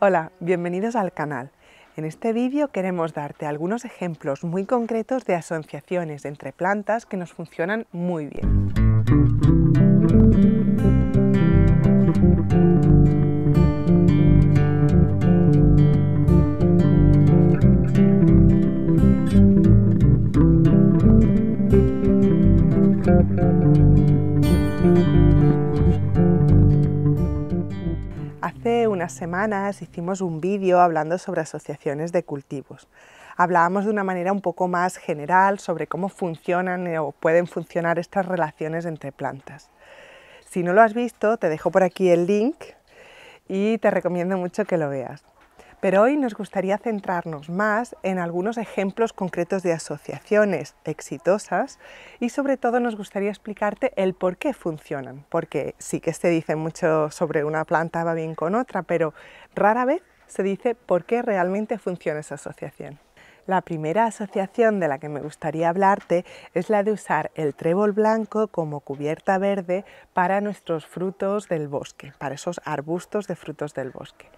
Hola, bienvenidos al canal. En este vídeo queremos darte algunos ejemplos muy concretos de asociaciones entre plantas que nos funcionan muy bien. unas semanas hicimos un vídeo hablando sobre asociaciones de cultivos. Hablábamos de una manera un poco más general sobre cómo funcionan eh, o pueden funcionar estas relaciones entre plantas. Si no lo has visto, te dejo por aquí el link y te recomiendo mucho que lo veas pero hoy nos gustaría centrarnos más en algunos ejemplos concretos de asociaciones exitosas y sobre todo nos gustaría explicarte el por qué funcionan, porque sí que se dice mucho sobre una planta va bien con otra, pero rara vez se dice por qué realmente funciona esa asociación. La primera asociación de la que me gustaría hablarte es la de usar el trébol blanco como cubierta verde para nuestros frutos del bosque, para esos arbustos de frutos del bosque.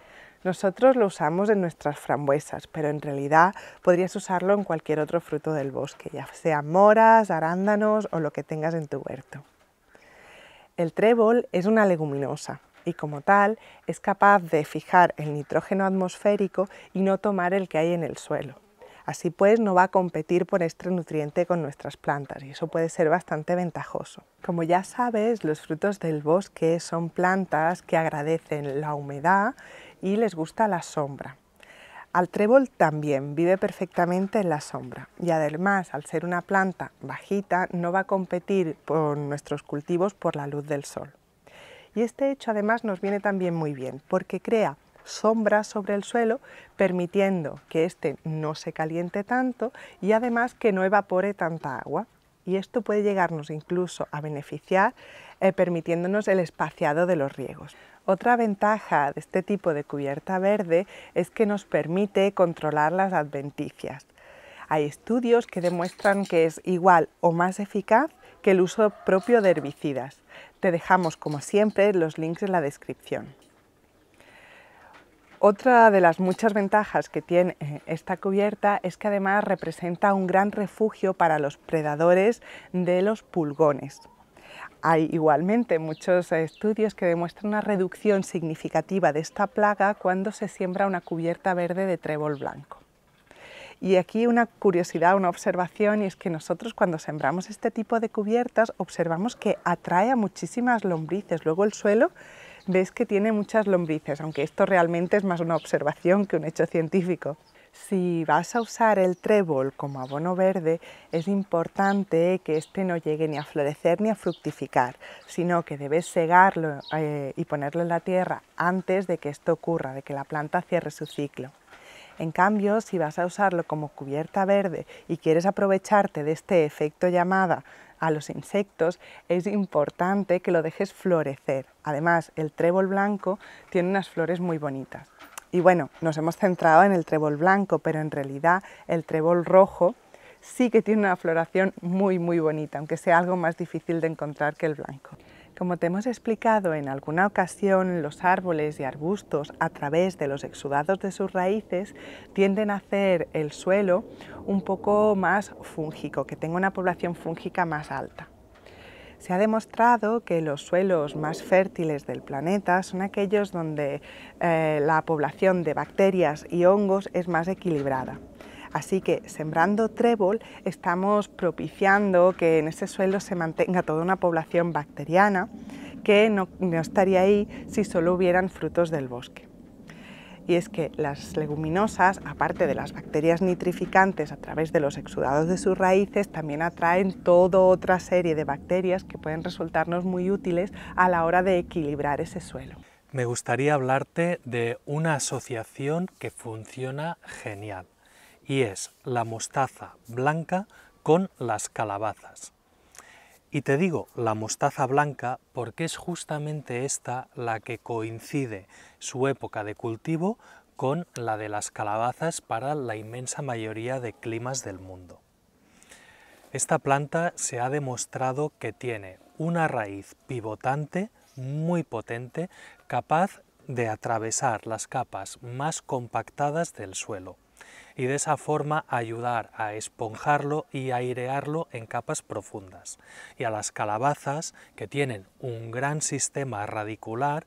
Nosotros lo usamos en nuestras frambuesas, pero en realidad podrías usarlo en cualquier otro fruto del bosque, ya sea moras, arándanos o lo que tengas en tu huerto. El trébol es una leguminosa y como tal es capaz de fijar el nitrógeno atmosférico y no tomar el que hay en el suelo. Así pues, no va a competir por este nutriente con nuestras plantas y eso puede ser bastante ventajoso. Como ya sabes, los frutos del bosque son plantas que agradecen la humedad y les gusta la sombra. Al trébol también vive perfectamente en la sombra y además al ser una planta bajita no va a competir con nuestros cultivos por la luz del sol. Y este hecho además nos viene también muy bien porque crea sombra sobre el suelo permitiendo que éste no se caliente tanto y además que no evapore tanta agua y esto puede llegarnos incluso a beneficiar eh, permitiéndonos el espaciado de los riegos. Otra ventaja de este tipo de cubierta verde es que nos permite controlar las adventicias. Hay estudios que demuestran que es igual o más eficaz que el uso propio de herbicidas. Te dejamos, como siempre, los links en la descripción. Otra de las muchas ventajas que tiene eh, esta cubierta es que además representa un gran refugio para los predadores de los pulgones. Hay igualmente muchos estudios que demuestran una reducción significativa de esta plaga cuando se siembra una cubierta verde de trébol blanco. Y aquí una curiosidad, una observación, y es que nosotros cuando sembramos este tipo de cubiertas observamos que atrae a muchísimas lombrices. Luego el suelo ves que tiene muchas lombrices, aunque esto realmente es más una observación que un hecho científico. Si vas a usar el trébol como abono verde, es importante que este no llegue ni a florecer ni a fructificar, sino que debes segarlo eh, y ponerlo en la tierra antes de que esto ocurra, de que la planta cierre su ciclo. En cambio, si vas a usarlo como cubierta verde y quieres aprovecharte de este efecto llamada a los insectos, es importante que lo dejes florecer. Además, el trébol blanco tiene unas flores muy bonitas. Y bueno, nos hemos centrado en el trébol blanco, pero en realidad el trébol rojo sí que tiene una floración muy muy bonita, aunque sea algo más difícil de encontrar que el blanco. Como te hemos explicado en alguna ocasión, los árboles y arbustos, a través de los exudados de sus raíces, tienden a hacer el suelo un poco más fúngico, que tenga una población fúngica más alta. Se ha demostrado que los suelos más fértiles del planeta son aquellos donde eh, la población de bacterias y hongos es más equilibrada. Así que sembrando trébol estamos propiciando que en ese suelo se mantenga toda una población bacteriana que no, estaría ahí si solo hubieran frutos del bosque y es que las leguminosas, aparte de las bacterias nitrificantes a través de los exudados de sus raíces, también atraen toda otra serie de bacterias que pueden resultarnos muy útiles a la hora de equilibrar ese suelo. Me gustaría hablarte de una asociación que funciona genial y es la mostaza blanca con las calabazas. Y te digo la mostaza blanca porque es justamente esta la que coincide su época de cultivo con la de las calabazas para la inmensa mayoría de climas del mundo. Esta planta se ha demostrado que tiene una raíz pivotante muy potente capaz de atravesar las capas más compactadas del suelo y de esa forma ayudar a esponjarlo y airearlo en capas profundas. Y a las calabazas, que tienen un gran sistema radicular,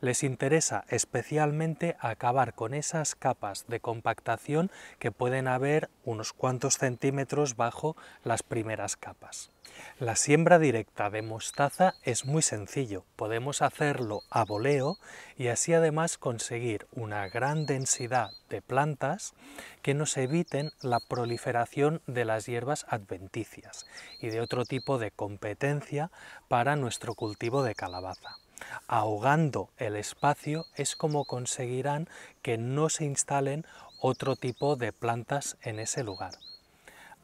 les interesa especialmente acabar con esas capas de compactación que pueden haber unos cuantos centímetros bajo las primeras capas. La siembra directa de mostaza es muy sencillo, podemos hacerlo a voleo y así además conseguir una gran densidad de plantas que nos eviten la proliferación de las hierbas adventicias y de otro tipo de competencia para nuestro cultivo de calabaza ahogando el espacio es como conseguirán que no se instalen otro tipo de plantas en ese lugar.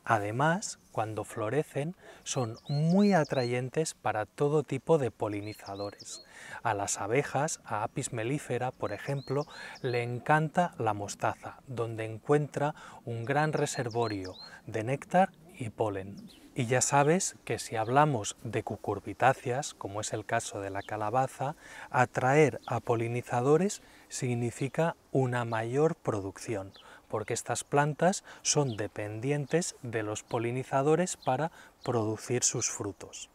Además, cuando florecen, son muy atrayentes para todo tipo de polinizadores. A las abejas, a Apis mellifera, por ejemplo, le encanta la mostaza, donde encuentra un gran reservorio de néctar y polen. Y ya sabes que si hablamos de cucurbitáceas, como es el caso de la calabaza, atraer a polinizadores significa una mayor producción, porque estas plantas son dependientes de los polinizadores para producir sus frutos.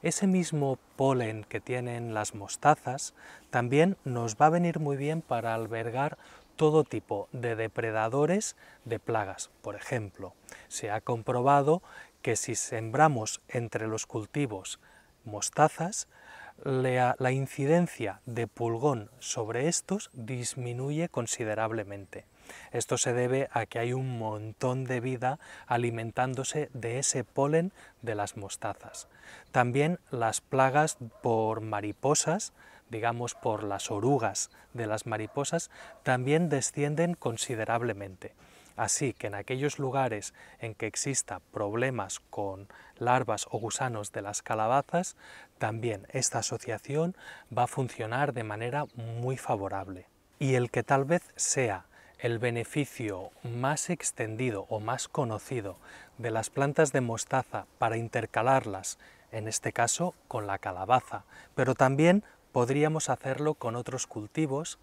Ese mismo polen que tienen las mostazas también nos va a venir muy bien para albergar todo tipo de depredadores de plagas. Por ejemplo, se ha comprobado que si sembramos entre los cultivos mostazas, la, incidencia de pulgón sobre estos disminuye considerablemente. Esto se debe a que hay un montón de vida alimentándose de ese polen de las mostazas. También las plagas por mariposas, digamos por las orugas de las mariposas, también descienden considerablemente. Así que en aquellos lugares en que exista problemas con larvas o gusanos de las calabazas, también esta asociación va a funcionar de manera muy favorable. Y el que tal vez sea el beneficio más extendido o más conocido de las plantas de mostaza para intercalarlas, en este caso con la calabaza, pero también podríamos hacerlo con otros cultivos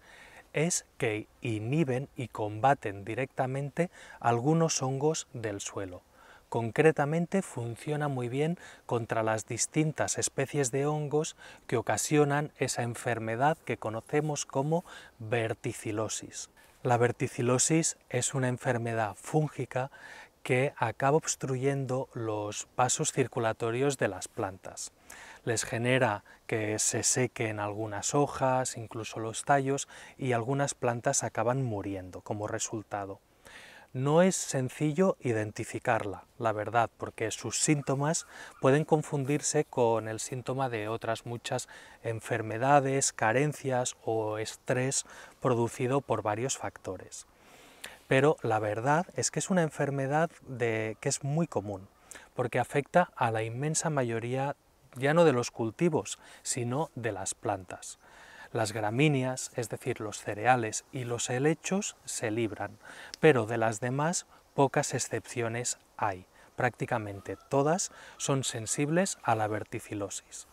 es que inhiben y combaten directamente algunos hongos del suelo. Concretamente funciona muy bien contra las distintas especies de hongos que ocasionan esa enfermedad que conocemos como verticilosis. La verticilosis es una enfermedad fúngica que acaba obstruyendo los pasos circulatorios de las plantas les genera que se sequen algunas hojas, incluso los tallos, y algunas plantas acaban muriendo como resultado. No es sencillo identificarla, la verdad, porque sus síntomas pueden confundirse con el síntoma de otras muchas enfermedades, carencias o estrés producido por varios factores. Pero la verdad es que es una enfermedad que es muy común, porque afecta a la inmensa mayoría ya no de los cultivos, sino de las plantas. Las gramíneas, es decir, los cereales y los helechos, se libran, pero de las demás pocas excepciones hay. Prácticamente todas son sensibles a la verticilosis.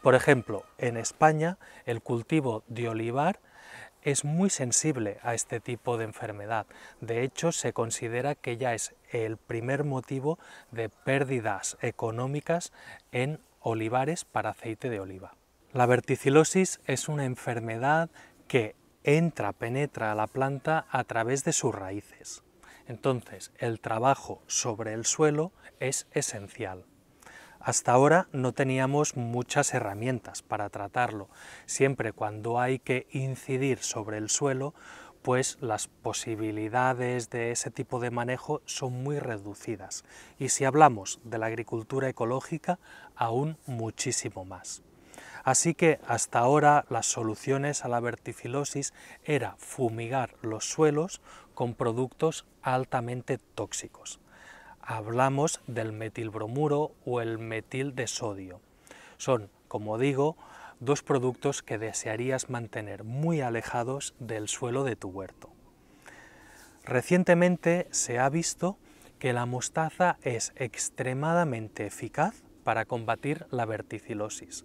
Por ejemplo, en España el cultivo de olivar es muy sensible a este tipo de enfermedad. De hecho, se considera que ya es el primer motivo de pérdidas económicas en olivares para aceite de oliva. La verticilosis es una enfermedad que entra, penetra a la planta a través de sus raíces. Entonces, el trabajo sobre el suelo es esencial. Hasta ahora no teníamos muchas herramientas para tratarlo. Siempre cuando hay que incidir sobre el suelo, pues las posibilidades de ese tipo de manejo son muy reducidas. Y si hablamos de la agricultura ecológica, aún muchísimo más. Así que hasta ahora las soluciones a la verticilosis era fumigar los suelos con productos altamente tóxicos. Hablamos del metilbromuro o el metil de sodio. Son, como digo, dos productos que desearías mantener muy alejados del suelo de tu huerto. Recientemente se ha visto que la mostaza es extremadamente eficaz para combatir la verticilosis,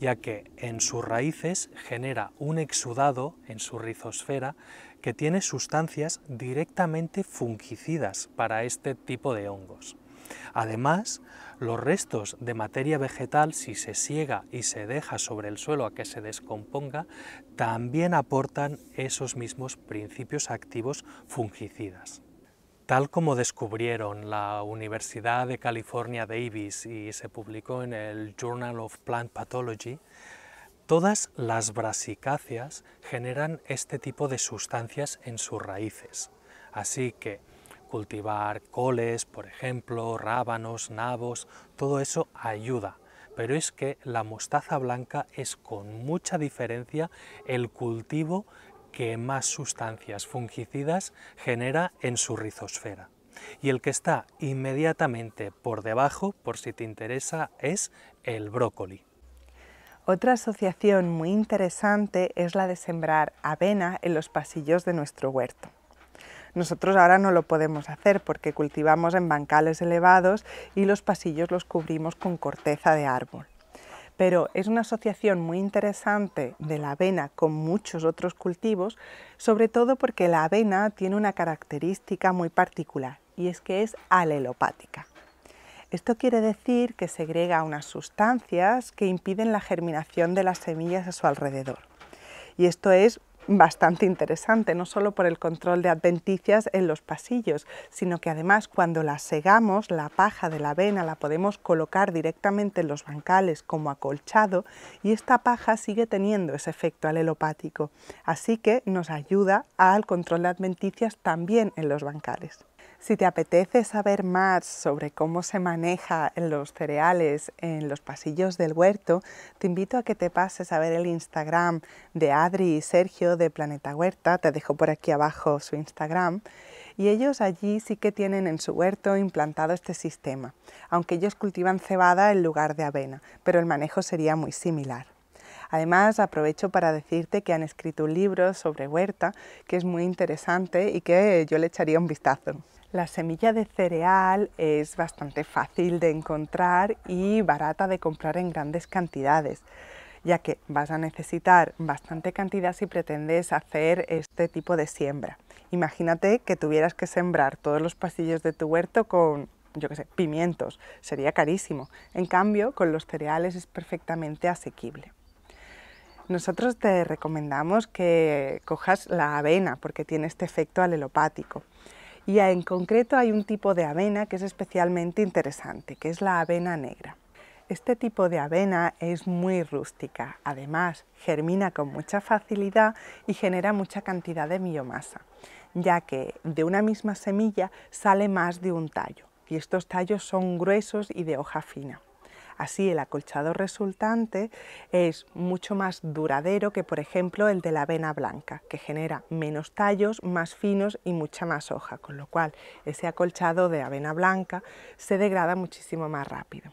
ya que en sus raíces genera un exudado en su rizosfera que tiene sustancias directamente fungicidas para este tipo de hongos. Además, los restos de materia vegetal, si se siega y se deja sobre el suelo a que se descomponga, también aportan esos mismos principios activos fungicidas. Tal como descubrieron la Universidad de California Davis y se publicó en el Journal of Plant Pathology, todas las brasicáceas generan este tipo de sustancias en sus raíces. Así que Cultivar coles, por ejemplo, rábanos, nabos, todo eso ayuda. Pero es que la mostaza blanca es con mucha diferencia el cultivo que más sustancias fungicidas genera en su rizosfera. Y el que está inmediatamente por debajo, por si te interesa, es el brócoli. Otra asociación muy interesante es la de sembrar avena en los pasillos de nuestro huerto. Nosotros ahora no lo podemos hacer porque cultivamos en bancales elevados y los pasillos los cubrimos con corteza de árbol pero es una asociación muy interesante de la avena con muchos otros cultivos, sobre todo porque la avena tiene una característica muy particular y es que es alelopática. Esto quiere decir que segrega unas sustancias que impiden la germinación de las semillas a su alrededor. Y esto es bastante interesante, no solo por el control de adventicias en los pasillos, sino que además cuando la segamos, la paja de la avena la podemos colocar directamente en los bancales como acolchado y esta paja sigue teniendo ese efecto alelopático, así que nos ayuda al control de adventicias también en los bancales. Si te apetece saber más sobre cómo se maneja los cereales en los pasillos del huerto, te invito a que te pases a ver el Instagram de Adri y Sergio de Planeta Huerta, te dejo por aquí abajo su Instagram, y ellos allí sí que tienen en su huerto implantado este sistema, aunque ellos cultivan cebada en lugar de avena, pero el manejo sería muy similar. Además, aprovecho para decirte que han escrito un libro sobre huerta que es muy interesante y que yo le echaría un vistazo. La semilla de cereal es bastante fácil de encontrar y barata de comprar en grandes cantidades, ya que vas a necesitar bastante cantidad si pretendes hacer este tipo de siembra. Imagínate que tuvieras que sembrar todos los pasillos de tu huerto con yo qué sé, pimientos, sería carísimo. En cambio, con los cereales es perfectamente asequible. Nosotros te recomendamos que cojas la avena porque tiene este efecto alelopático y en concreto hay un tipo de avena que es especialmente interesante, que es la avena negra. Este tipo de avena es muy rústica, además germina con mucha facilidad y genera mucha cantidad de biomasa, ya que de una misma semilla sale más de un tallo y estos tallos son gruesos y de hoja fina. Así el acolchado resultante es mucho más duradero que por ejemplo el de la avena blanca, que genera menos tallos, más finos y mucha más hoja, con lo cual ese acolchado de avena blanca se degrada muchísimo más rápido.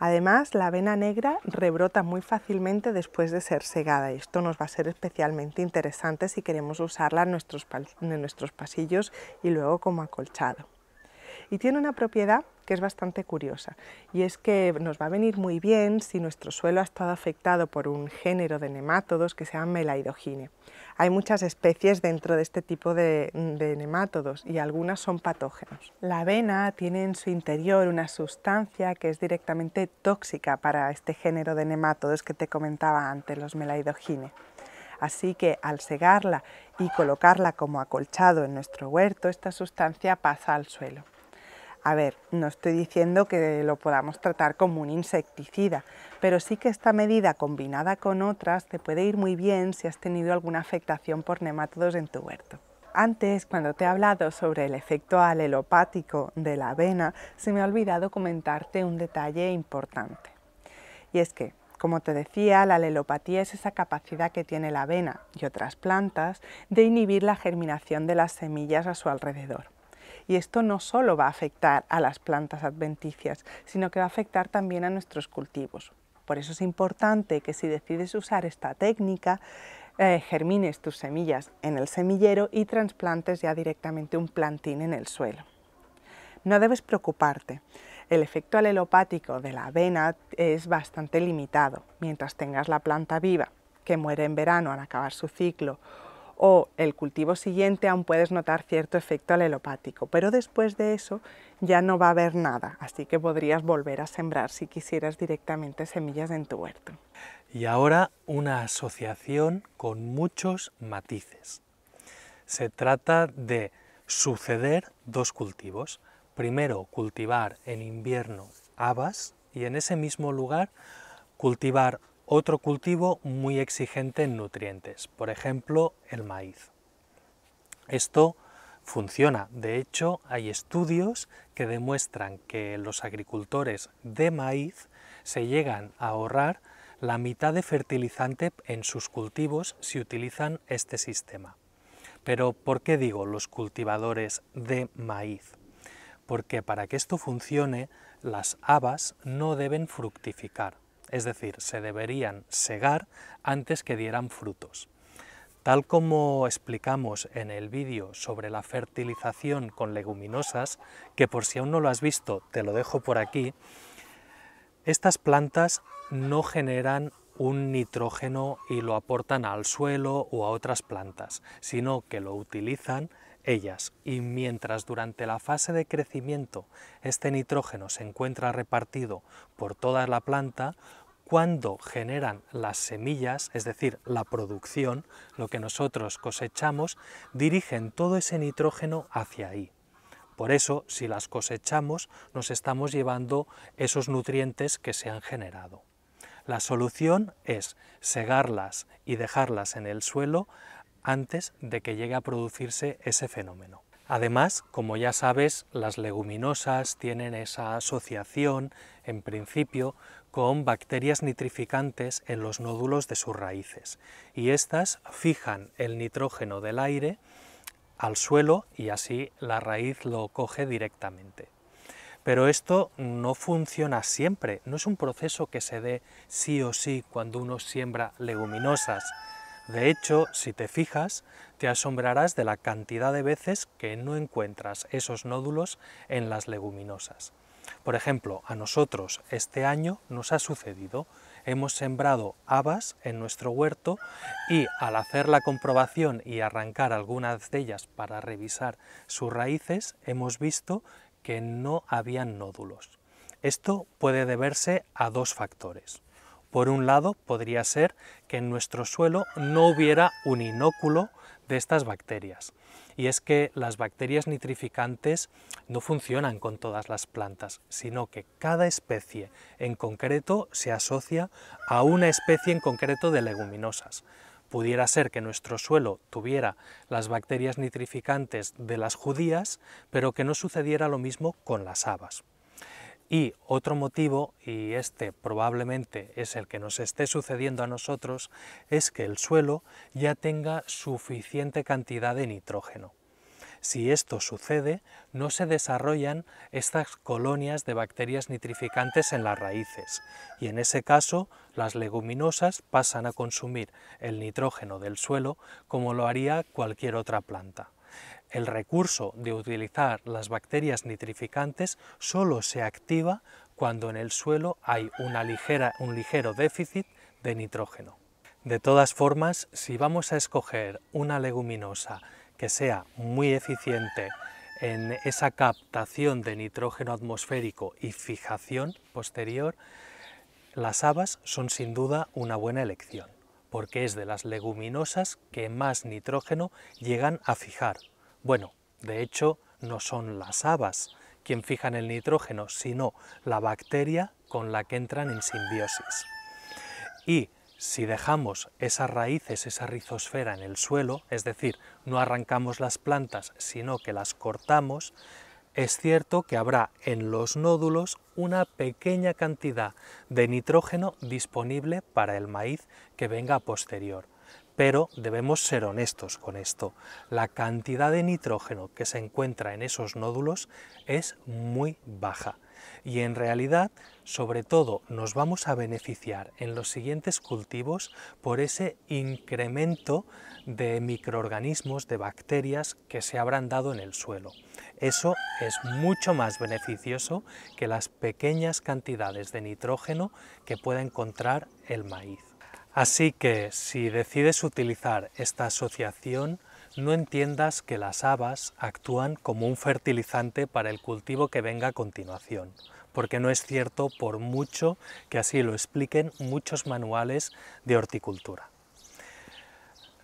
Además, la avena negra rebrota muy fácilmente después de ser segada y esto nos va a ser especialmente interesante si queremos usarla en nuestros pasillos y luego como acolchado. Y tiene una propiedad que es bastante curiosa y es que nos va a venir muy bien si nuestro suelo ha estado afectado por un género de nematodos que se llama melaidogine. Hay muchas especies dentro de este tipo de, de nemátodos y algunas son patógenos. La avena tiene en su interior una sustancia que es directamente tóxica para este género de nematodos que te comentaba antes, los melaidogine. Así que al segarla y colocarla como acolchado en nuestro huerto, esta sustancia pasa al suelo. A ver, no estoy diciendo que lo podamos tratar como un insecticida, pero sí que esta medida combinada con otras te puede ir muy bien si has tenido alguna afectación por nematodos en tu huerto. Antes, cuando te he hablado sobre el efecto alelopático de la avena, se me ha olvidado comentarte un detalle importante. Y es que como te decía, la alelopatía es esa capacidad que tiene la avena y otras plantas de inhibir la germinación de las semillas a su alrededor. Y esto no solo va a afectar a las plantas adventicias, sino que va a afectar también a nuestros cultivos. Por eso es importante que si decides usar esta técnica, eh, germines tus semillas en el semillero y trasplantes ya directamente un plantín en el suelo. No debes preocuparte, el efecto alelopático de la avena es bastante limitado mientras tengas la planta viva, que muere en verano al acabar su ciclo, o el cultivo siguiente aún puedes notar cierto efecto alelopático, pero después de eso ya no va a haber nada, así que podrías volver a sembrar si quisieras directamente semillas en tu huerto. Y ahora una asociación con muchos matices. Se trata de suceder dos cultivos. Primero cultivar en invierno habas y en ese mismo lugar cultivar otro cultivo muy exigente en nutrientes, por ejemplo el maíz. Esto funciona, de hecho hay estudios que demuestran que los agricultores de maíz se llegan a ahorrar la mitad de fertilizante en sus cultivos si utilizan este sistema. Pero ¿por qué digo los cultivadores de maíz? Porque para que esto funcione, las habas no deben fructificar es decir, se deberían segar antes que dieran frutos. Tal como explicamos en el vídeo sobre la fertilización con leguminosas, que por si aún no lo has visto te lo dejo por aquí, estas plantas no generan un nitrógeno y lo aportan al suelo o a otras plantas, sino que lo utilizan ellas y mientras durante la fase de crecimiento este nitrógeno se encuentra repartido por toda la planta, cuando generan las semillas, es decir, la producción, lo que nosotros cosechamos, dirigen todo ese nitrógeno hacia ahí. Por eso, si las cosechamos, nos estamos llevando esos nutrientes que se han generado. La solución es segarlas y dejarlas en el suelo antes de que llegue a producirse ese fenómeno. Además, como ya sabes, las leguminosas tienen esa asociación, en principio, con bacterias nitrificantes en los nódulos de sus raíces, y estas fijan el nitrógeno del aire al suelo y así la raíz lo coge directamente. Pero esto no funciona siempre, no es un proceso que se dé sí o sí cuando uno siembra leguminosas, de hecho, si te fijas, te asombrarás de la cantidad de veces que no encuentras esos nódulos en las leguminosas. Por ejemplo, a nosotros este año nos ha sucedido. Hemos sembrado habas en nuestro huerto y al hacer la comprobación y arrancar algunas de ellas para revisar sus raíces, hemos visto que no habían nódulos. Esto puede deberse a dos factores. Por un lado, podría ser que en nuestro suelo no hubiera un inóculo de estas bacterias. Y es que las bacterias nitrificantes no funcionan con todas las plantas, sino que cada especie en concreto se asocia a una especie en concreto de leguminosas. Pudiera ser que nuestro suelo tuviera las bacterias nitrificantes de las judías, pero que no sucediera lo mismo con las habas. Y otro motivo, y este probablemente es el que nos esté sucediendo a nosotros, es que el suelo ya tenga suficiente cantidad de nitrógeno. Si esto sucede, no se desarrollan estas colonias de bacterias nitrificantes en las raíces y en ese caso las leguminosas pasan a consumir el nitrógeno del suelo como lo haría cualquier otra planta. El recurso de utilizar las bacterias nitrificantes solo se activa cuando en el suelo hay un ligero déficit de nitrógeno. De todas formas, si vamos a escoger una leguminosa que sea muy eficiente en esa captación de nitrógeno atmosférico y fijación posterior, las habas son sin duda una buena elección porque es de las leguminosas que más nitrógeno llegan a fijar. Bueno, de hecho, no son las habas quien fijan el nitrógeno, sino la bacteria con la que entran en simbiosis. Y si dejamos esas raíces, esa rizosfera en el suelo, es decir, no arrancamos las plantas, sino que las cortamos, es cierto que habrá en los nódulos una pequeña cantidad de nitrógeno disponible para el maíz que venga posterior. Pero debemos ser honestos con esto. La cantidad de nitrógeno que se encuentra en esos nódulos es muy baja. Y en realidad, sobre todo, nos vamos a beneficiar en los siguientes cultivos por ese incremento de microorganismos, de bacterias que se habrán dado en el suelo. Eso es mucho más beneficioso que las pequeñas cantidades de nitrógeno que pueda encontrar el maíz. Así que si decides utilizar esta asociación, no entiendas que las habas actúan como un fertilizante para el cultivo que venga a continuación, porque no es cierto por mucho que así lo expliquen muchos manuales de horticultura.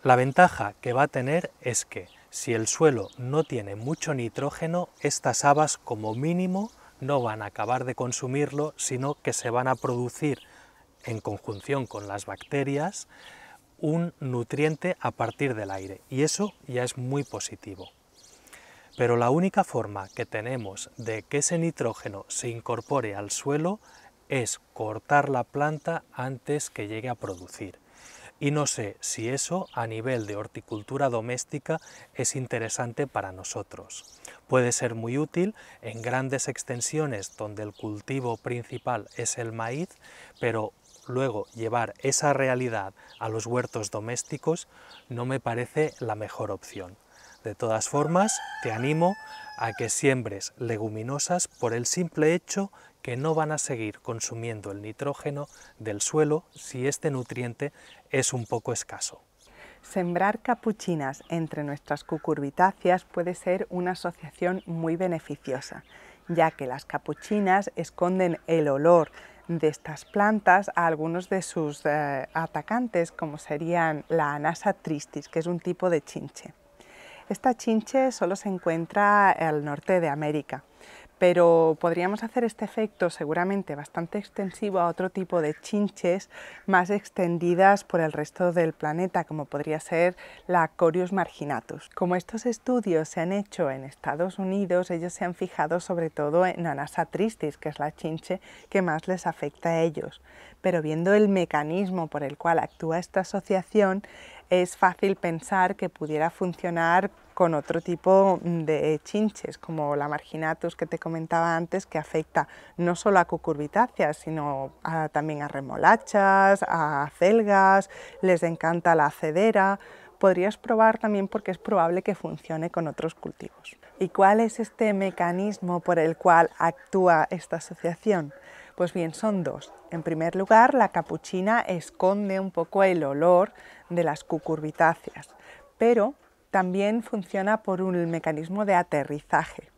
La ventaja que va a tener es que si el suelo no tiene mucho nitrógeno, estas habas como mínimo no van a acabar de consumirlo, sino que se van a producir en conjunción con las bacterias un nutriente a partir del aire y eso ya es muy positivo. Pero la única forma que tenemos de que ese nitrógeno se incorpore al suelo es cortar la planta antes que llegue a producir. Y no sé si eso a nivel de horticultura doméstica es interesante para nosotros. Puede ser muy útil en grandes extensiones donde el cultivo principal es el maíz, pero luego llevar esa realidad a los huertos domésticos no me parece la mejor opción. De todas formas, te animo a que siembres leguminosas por el simple hecho que no van a seguir consumiendo el nitrógeno del suelo si este nutriente es un poco escaso. Sembrar capuchinas entre nuestras cucurbitáceas puede ser una asociación muy beneficiosa, ya que las capuchinas esconden el olor de estas plantas a algunos de sus eh, atacantes, como serían la anasa tristis, que es un tipo de chinche. Esta chinche solo se encuentra al norte de América, pero podríamos hacer este efecto seguramente bastante extensivo a otro tipo de chinches más extendidas por el resto del planeta, como podría ser la Corius marginatus. Como estos estudios se han hecho en Estados Unidos, ellos se han fijado sobre todo en Anasa tristis, que es la chinche que más les afecta a ellos. Pero viendo el mecanismo por el cual actúa esta asociación, es fácil pensar que pudiera funcionar con otro tipo de chinches, como la marginatus que te comentaba antes, que afecta no solo a cucurbitáceas, sino también a remolachas, a celgas, les encanta la cedera. Podrías probar también porque es probable que funcione con otros cultivos. ¿Y cuál es este mecanismo por el cual actúa esta asociación? Pues bien, son dos. En primer lugar, la capuchina esconde un poco el olor de las cucurbitáceas, pero también funciona por un mecanismo de aterrizaje.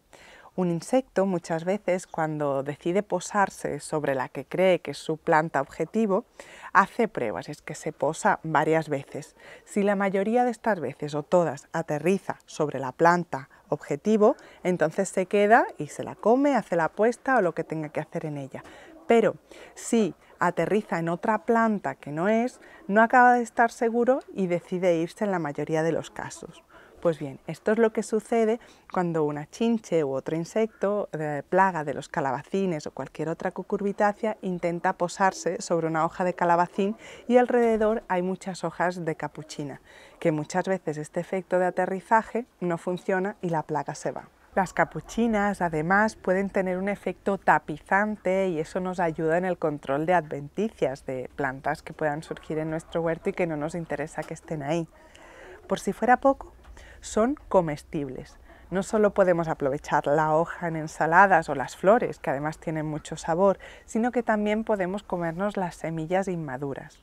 Un insecto muchas veces cuando decide posarse sobre la que cree que es su planta objetivo, hace pruebas, es que se posa varias veces. Si la mayoría de estas veces o todas aterriza sobre la planta objetivo, entonces se queda y se la come, hace la apuesta o lo que tenga que hacer en ella. Pero si aterriza en otra planta que no es, no acaba de estar seguro y decide irse en la mayoría de los casos. Pues bien, esto es lo que sucede cuando una chinche u otro insecto, eh, plaga de los calabacines o cualquier otra cucurbitácea, intenta posarse sobre una hoja de calabacín y alrededor hay muchas hojas de capuchina, que muchas veces este efecto de aterrizaje no funciona y la plaga se va. Las capuchinas además pueden tener un efecto tapizante y eso nos ayuda en el control de adventicias de plantas que puedan surgir en nuestro huerto y que no nos interesa que estén ahí. Por si fuera poco, son comestibles. No solo podemos aprovechar la hoja en ensaladas o las flores, que además tienen mucho sabor, sino que también podemos comernos las semillas inmaduras.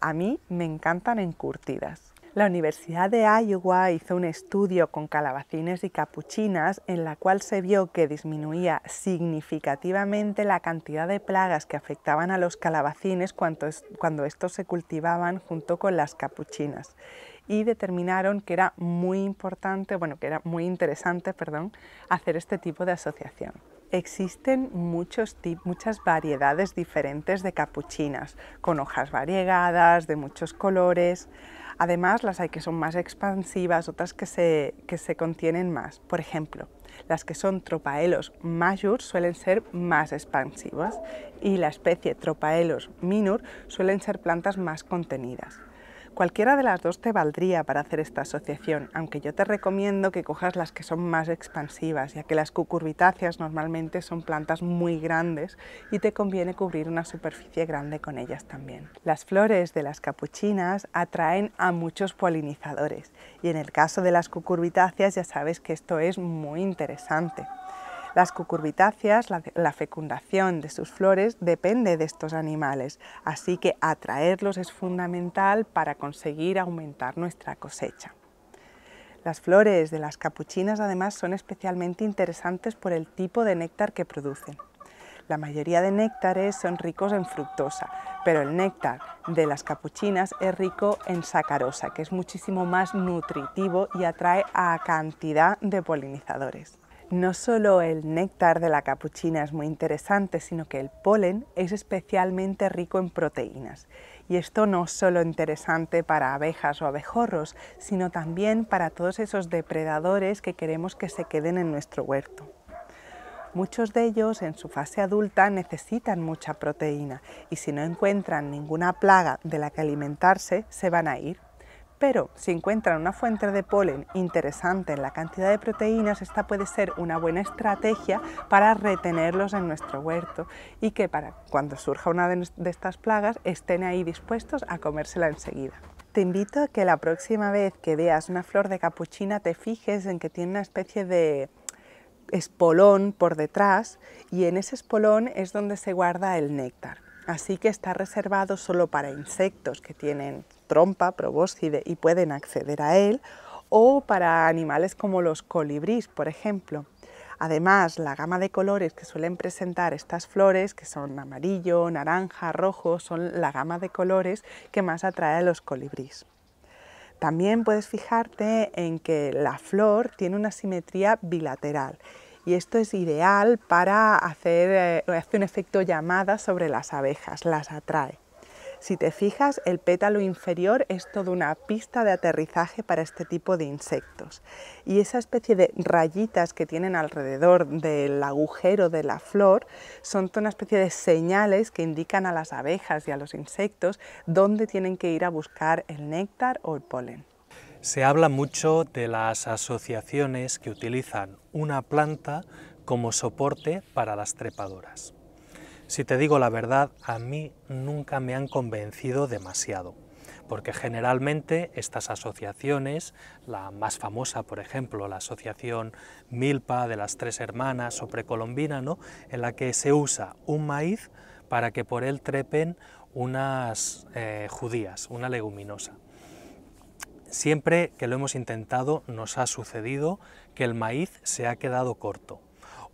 A mí me encantan encurtidas. La Universidad de Iowa hizo un estudio con calabacines y capuchinas en la cual se vio que disminuía significativamente la cantidad de plagas que afectaban a los calabacines cuando, estos se cultivaban junto con las capuchinas y determinaron que era muy importante, bueno, que era muy interesante, perdón, hacer este tipo de asociación. Existen muchos muchas variedades diferentes de capuchinas, con hojas variegadas, de muchos colores. Además, las hay que son más expansivas, otras que se, que se contienen más. Por ejemplo, las que son Tropaelos major suelen ser más expansivas y la especie Tropaelos minor suelen ser plantas más contenidas. Cualquiera de las dos te valdría para hacer esta asociación, aunque yo te recomiendo que cojas las que son más expansivas, ya que las cucurbitáceas normalmente son plantas muy grandes y te conviene cubrir una superficie grande con ellas también. Las flores de las capuchinas atraen a muchos polinizadores y en el caso de las cucurbitáceas ya sabes que esto es muy interesante. Las cucurbitáceas, la, fecundación de sus flores depende de estos animales, así que atraerlos es fundamental para conseguir aumentar nuestra cosecha. Las flores de las capuchinas además son especialmente interesantes por el tipo de néctar que producen. La mayoría de néctares son ricos en fructosa, pero el néctar de las capuchinas es rico en sacarosa, que es muchísimo más nutritivo y atrae a cantidad de polinizadores. No solo el néctar de la capuchina es muy interesante, sino que el polen es especialmente rico en proteínas. Y esto no es interesante para abejas o abejorros, sino también para todos esos depredadores que queremos que se queden en nuestro huerto. Muchos de ellos en su fase adulta necesitan mucha proteína y si no encuentran ninguna plaga de la que alimentarse, se van a ir. Pero si encuentran una fuente de polen interesante en la cantidad de proteínas, esta puede ser una buena estrategia para retenerlos en nuestro huerto y que para cuando surja una de estas plagas estén ahí dispuestos a comérsela enseguida. Te invito a que la próxima vez que veas una flor de capuchina te fijes en que tiene una especie de espolón por detrás y en ese espolón es donde se guarda el néctar. Así que está reservado solo para insectos que tienen trompa, probóscide, y pueden acceder a él, o para animales como los colibríes, por ejemplo. Además, la gama de colores que suelen presentar estas flores, que son amarillo, naranja, rojo, son la gama de colores que más atrae a los colibríes. También puedes fijarte en que la flor tiene una simetría bilateral y esto es ideal para hacer, eh, un efecto llamada sobre las abejas, las atrae. Si te fijas, el pétalo inferior es toda una pista de aterrizaje para este tipo de insectos. Y esa especie de rayitas que tienen alrededor del agujero de la flor son toda una especie de señales que indican a las abejas y a los insectos dónde tienen que ir a buscar el néctar o el polen. Se habla mucho de las asociaciones que utilizan una planta como soporte para las trepadoras. Si te digo la verdad, a mí nunca me han convencido demasiado, porque generalmente estas asociaciones, la más famosa, por ejemplo, la asociación Milpa de las Tres Hermanas o Precolombina, ¿no? en la que se usa un maíz para que por él trepen unas eh, judías, una leguminosa. Siempre que lo hemos intentado nos ha sucedido que el maíz se ha quedado corto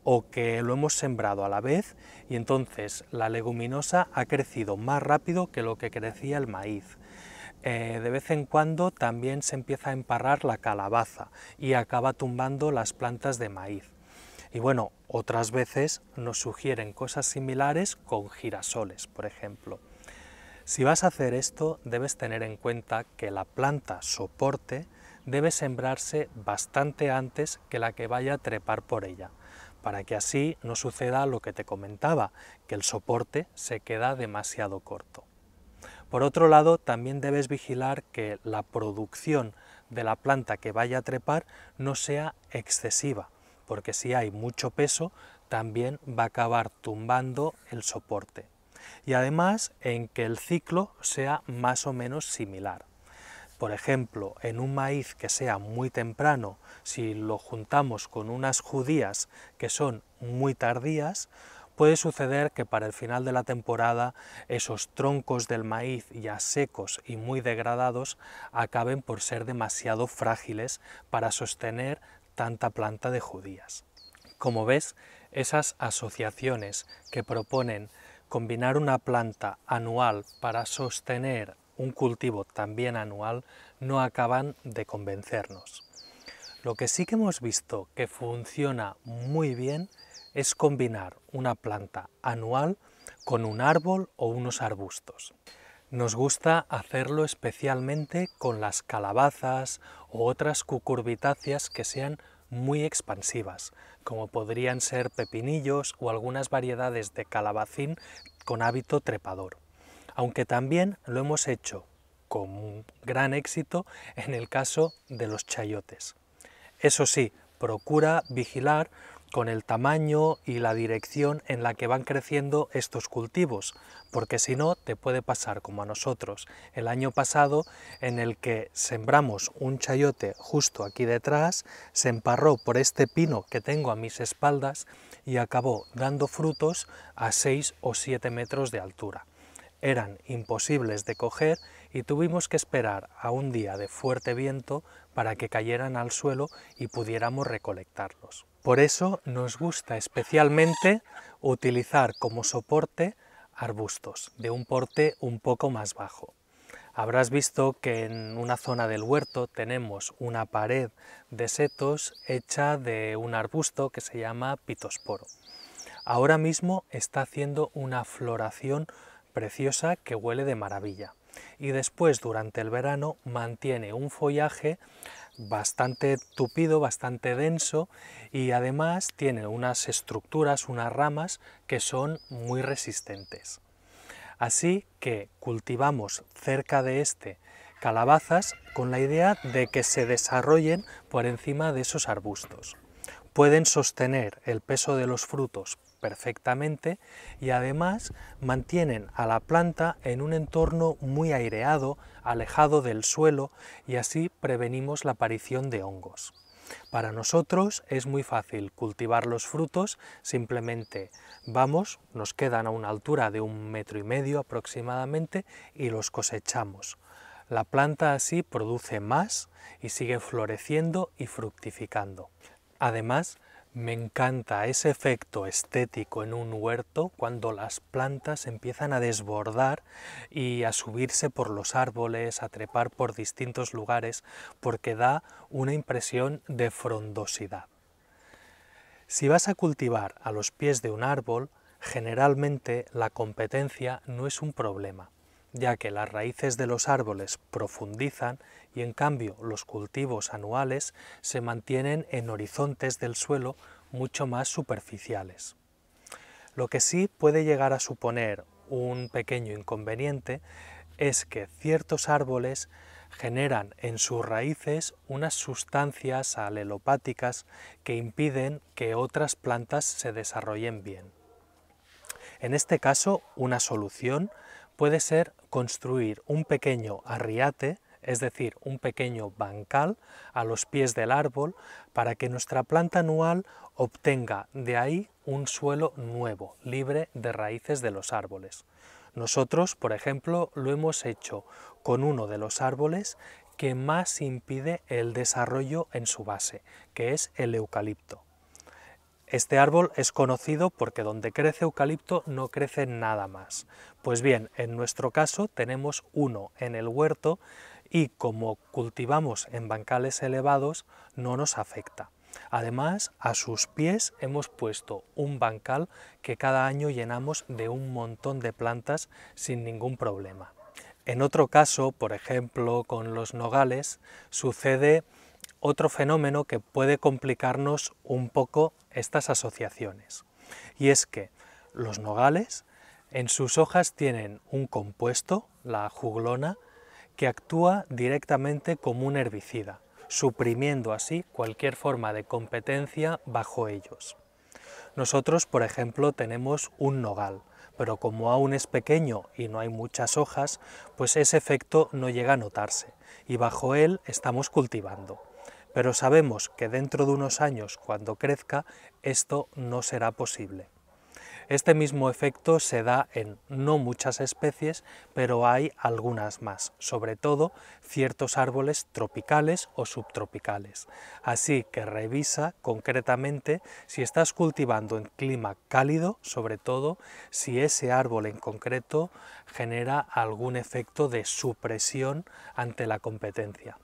o que lo hemos sembrado a la vez y entonces la leguminosa ha crecido más rápido que lo que crecía el maíz. Eh, de vez en cuando también se empieza a emparrar la calabaza y acaba tumbando las plantas de maíz. Y bueno, otras veces nos sugieren cosas similares con girasoles, por ejemplo. Si vas a hacer esto, debes tener en cuenta que la planta soporte debe sembrarse bastante antes que la que vaya a trepar por ella para que así no suceda lo que te comentaba, que el soporte se queda demasiado corto. Por otro lado, también debes vigilar que la producción de la planta que vaya a trepar no sea excesiva, porque si hay mucho peso, también va a acabar tumbando el soporte. Y además en que el ciclo sea más o menos similar por ejemplo, en un maíz que sea muy temprano, si lo juntamos con unas judías que son muy tardías, puede suceder que para el final de la temporada esos troncos del maíz ya secos y muy degradados acaben por ser demasiado frágiles para sostener tanta planta de judías. Como ves, esas asociaciones que proponen combinar una planta anual para sostener un cultivo también anual, no acaban de convencernos. Lo que sí que hemos visto que funciona muy bien es combinar una planta anual con un árbol o unos arbustos. Nos gusta hacerlo especialmente con las calabazas o otras cucurbitáceas que sean muy expansivas, como podrían ser pepinillos o algunas variedades de calabacín con hábito trepador aunque también lo hemos hecho con gran éxito en el caso de los chayotes. Eso sí, procura vigilar con el tamaño y la dirección en la que van creciendo estos cultivos, porque si no te puede pasar como a nosotros el año pasado en el que sembramos un chayote justo aquí detrás, se emparró por este pino que tengo a mis espaldas y acabó dando frutos a 6 o 7 metros de altura eran imposibles de coger y tuvimos que esperar a un día de fuerte viento para que cayeran al suelo y pudiéramos recolectarlos. Por eso nos gusta especialmente utilizar como soporte arbustos de un porte un poco más bajo. Habrás visto que en una zona del huerto tenemos una pared de setos hecha de un arbusto que se llama pitosporo. Ahora mismo está haciendo una floración preciosa que huele de maravilla. Y después, durante el verano, mantiene un follaje bastante tupido, bastante denso y además tiene unas estructuras, unas ramas que son muy resistentes. Así que cultivamos cerca de este calabazas con la idea de que se desarrollen por encima de esos arbustos. Pueden sostener el peso de los frutos perfectamente y además mantienen a la planta en un entorno muy aireado, alejado del suelo y así prevenimos la aparición de hongos. Para nosotros es muy fácil cultivar los frutos, simplemente vamos, nos quedan a una altura de un metro y medio aproximadamente y los cosechamos. La planta así produce más y sigue floreciendo y fructificando. Además, me encanta ese efecto estético en un huerto cuando las plantas empiezan a desbordar y a subirse por los árboles, a trepar por distintos lugares, porque da una impresión de frondosidad. Si vas a cultivar a los pies de un árbol, generalmente la competencia no es un problema ya que las raíces de los árboles profundizan y en cambio los cultivos anuales se mantienen en horizontes del suelo mucho más superficiales. Lo que sí puede llegar a suponer un pequeño inconveniente es que ciertos árboles generan en sus raíces unas sustancias alelopáticas que impiden que otras plantas se desarrollen bien. En este caso, una solución puede ser construir un pequeño arriate, es decir, un pequeño bancal a los pies del árbol para que nuestra planta anual obtenga de ahí un suelo nuevo, libre de raíces de los árboles. Nosotros, por ejemplo, lo hemos hecho con uno de los árboles que más impide el desarrollo en su base, que es el eucalipto. Este árbol es conocido porque donde crece eucalipto no crece nada más. Pues bien, en nuestro caso tenemos uno en el huerto y como cultivamos en bancales elevados no nos afecta. Además, a sus pies hemos puesto un bancal que cada año llenamos de un montón de plantas sin ningún problema. En otro caso, por ejemplo, con los nogales, sucede otro fenómeno que puede complicarnos un poco estas asociaciones. Y es que los nogales en sus hojas tienen un compuesto, la juglona, que actúa directamente como un herbicida, suprimiendo así cualquier forma de competencia bajo ellos. Nosotros, por ejemplo, tenemos un nogal, pero como aún es pequeño y no hay muchas hojas, pues ese efecto no llega a notarse y bajo él estamos cultivando. Pero sabemos que dentro de unos años, cuando crezca, esto no será posible. Este mismo efecto se da en no muchas especies, pero hay algunas más, sobre todo ciertos árboles tropicales o subtropicales. Así que revisa concretamente si estás cultivando en clima cálido, sobre todo si ese árbol en concreto genera algún efecto de supresión ante la competencia.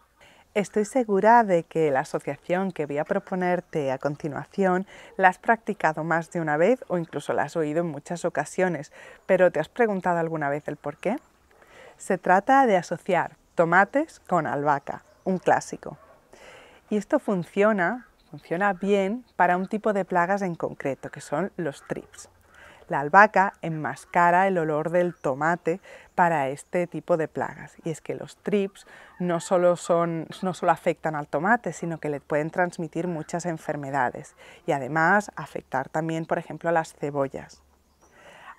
Estoy segura de que la asociación que voy a proponerte a continuación la has practicado más de una vez o incluso la has oído en muchas ocasiones, pero ¿te has preguntado alguna vez el por qué? Se trata de asociar tomates con albahaca, un clásico. Y esto funciona, funciona bien para un tipo de plagas en concreto, que son los trips. La albahaca enmascara el olor del tomate para este tipo de plagas. Y es que los trips no solo, no afectan al tomate, sino que le pueden transmitir muchas enfermedades y además afectar también, por ejemplo, a las cebollas.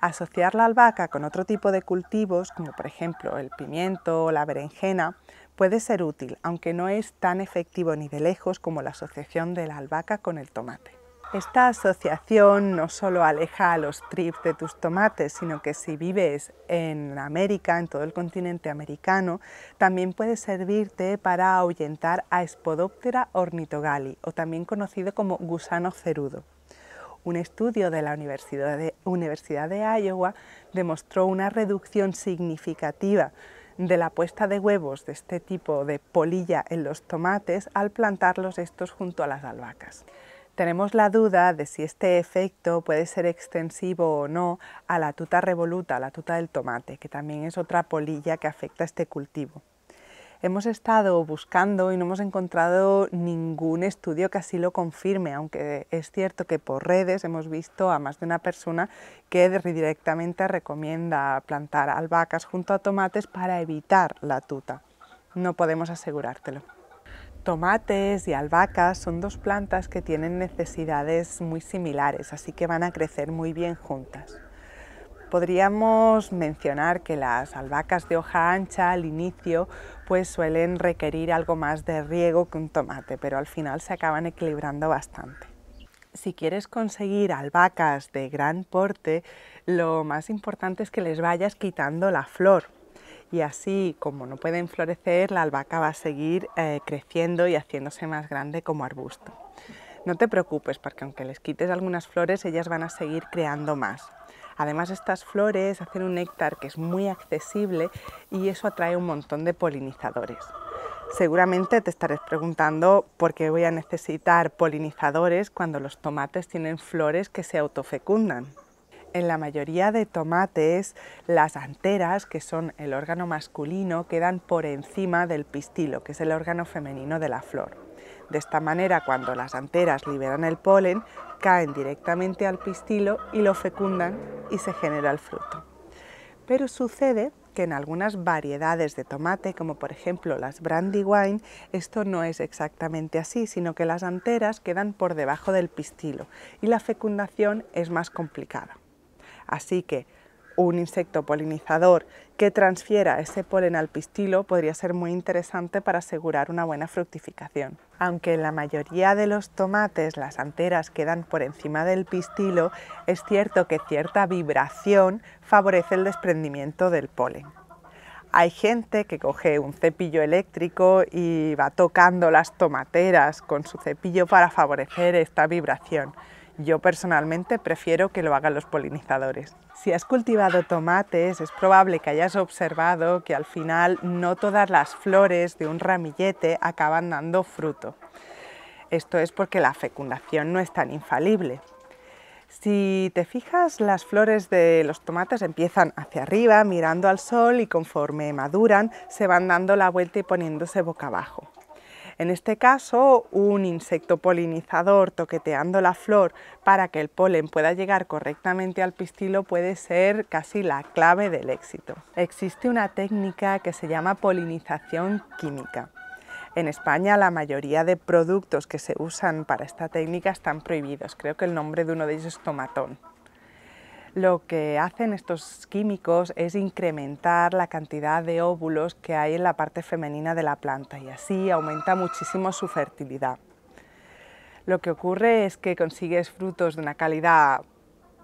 Asociar la albahaca con otro tipo de cultivos, como por ejemplo el pimiento o la berenjena, puede ser útil, aunque no es tan efectivo ni de lejos como la asociación de la albahaca con el tomate. Esta asociación no solo aleja a los trips de tus tomates, sino que si vives en América, en todo el continente americano, también puede servirte para ahuyentar a Spodoptera ornitogali, o también conocido como gusano cerudo. Un estudio de la Universidad de, Universidad de Iowa demostró una reducción significativa de la puesta de huevos de este tipo de polilla en los tomates al plantarlos estos junto a las albahacas. Tenemos la duda de si este efecto puede ser extensivo o no a la tuta revoluta, la tuta del tomate, que también es otra polilla que afecta a este cultivo. Hemos estado buscando y no hemos encontrado ningún estudio que así lo confirme, aunque es cierto que por redes hemos visto a más de una persona que directamente recomienda plantar albahacas junto a tomates para evitar la tuta. No podemos asegurártelo tomates y albahacas son dos plantas que tienen necesidades muy similares, así que van a crecer muy bien juntas. Podríamos mencionar que las albahacas de hoja ancha al inicio pues suelen requerir algo más de riego que un tomate, pero al final se acaban equilibrando bastante. Si quieres conseguir albahacas de gran porte, lo más importante es que les vayas quitando la flor, y así como no pueden florecer, la albahaca va a seguir eh, creciendo y haciéndose más grande como arbusto. No te preocupes porque aunque les quites algunas flores, ellas van a seguir creando más. Además, estas flores hacen un néctar que es muy accesible y eso atrae un montón de polinizadores. Seguramente te estarás preguntando por qué voy a necesitar polinizadores cuando los tomates tienen flores que se autofecundan. En la mayoría de tomates, las anteras, que son el órgano masculino, quedan por encima del pistilo, que es el órgano femenino de la flor. De esta manera, cuando las anteras liberan el polen, caen directamente al pistilo y lo fecundan y se genera el fruto. Pero sucede que en algunas variedades de tomate, como por ejemplo las brandywine, esto no es exactamente así, sino que las anteras quedan por debajo del pistilo y la fecundación es más complicada. Así que un insecto polinizador que transfiera ese polen al pistilo podría ser muy interesante para asegurar una buena fructificación. Aunque en la mayoría de los tomates, las anteras, quedan por encima del pistilo, es cierto que cierta vibración favorece el desprendimiento del polen. Hay gente que coge un cepillo eléctrico y va tocando las tomateras con su cepillo para favorecer esta vibración. Yo personalmente prefiero que lo hagan los polinizadores. Si has cultivado tomates, es probable que hayas observado que al final no todas las flores de un ramillete acaban dando fruto. Esto es porque la fecundación no es tan infalible. Si te fijas, las flores de los tomates empiezan hacia arriba, mirando al sol y conforme maduran, se van dando la vuelta y poniéndose boca abajo. En este caso, un insecto polinizador toqueteando la flor para que el polen pueda llegar correctamente al pistilo puede ser casi la clave del éxito. Existe una técnica que se llama polinización química. En España la mayoría de productos que se usan para esta técnica están prohibidos. Creo que el nombre de uno de ellos es tomatón. Lo que hacen estos químicos es incrementar la cantidad de óvulos que hay en la parte femenina de la planta y así aumenta muchísimo su fertilidad. Lo que ocurre es que consigues frutos de una calidad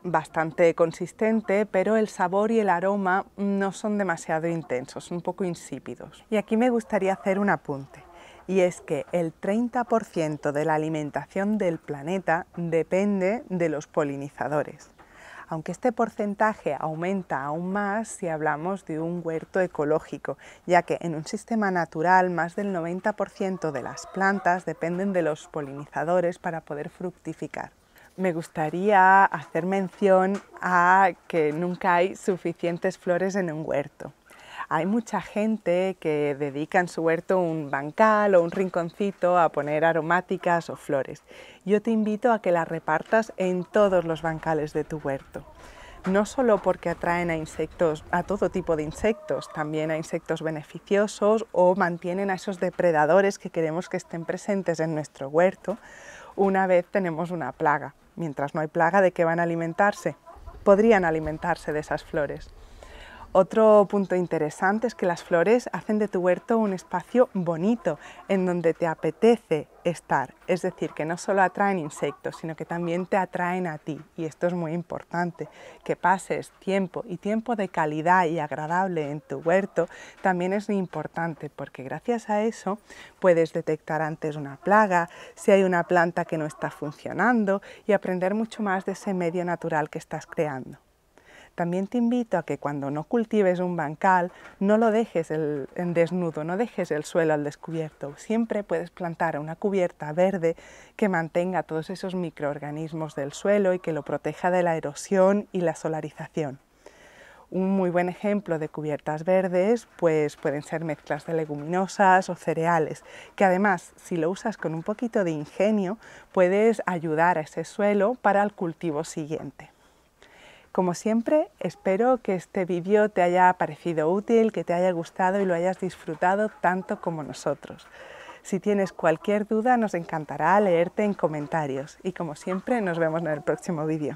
bastante consistente, pero el sabor y el aroma no son demasiado intensos, un poco insípidos. Y aquí me gustaría hacer un apunte, y es que el 30% de la alimentación del planeta depende de los polinizadores aunque este porcentaje aumenta aún más si hablamos de un huerto ecológico, ya que en un sistema natural más del 90% de las plantas dependen de los polinizadores para poder fructificar me gustaría hacer mención a que nunca hay suficientes flores en un huerto. Hay mucha gente que dedica en su huerto un bancal o un rinconcito a poner aromáticas o flores. Yo te invito a que las repartas en todos los bancales de tu huerto no solo porque atraen a insectos, a todo tipo de insectos, también a insectos beneficiosos o mantienen a esos depredadores que queremos que estén presentes en nuestro huerto una vez tenemos una plaga. Mientras no hay plaga, ¿de qué van a alimentarse? Podrían alimentarse de esas flores. Otro punto interesante es que las flores hacen de tu huerto un espacio bonito, en donde te apetece estar. Es decir, que no solo atraen insectos, sino que también te atraen a ti. Y esto es muy importante, que pases tiempo y tiempo de calidad y agradable en tu huerto también es importante, porque gracias a eso puedes detectar antes una plaga, si hay una planta que no está funcionando y aprender mucho más de ese medio natural que estás creando. También te invito a que cuando no cultives un bancal, no lo dejes en desnudo, no dejes el suelo al descubierto. Siempre puedes plantar una cubierta verde que mantenga todos esos microorganismos del suelo y que lo proteja de la erosión y la solarización. Un muy buen ejemplo de cubiertas verdes pues pueden ser mezclas de leguminosas o cereales, que además si lo usas con un poquito de ingenio puedes ayudar a ese suelo para el cultivo siguiente. Como siempre, espero que este vídeo te haya parecido útil, que te haya gustado y lo hayas disfrutado tanto como nosotros. Si tienes cualquier duda, nos encantará leerte en comentarios. Y como siempre, nos vemos en el próximo vídeo.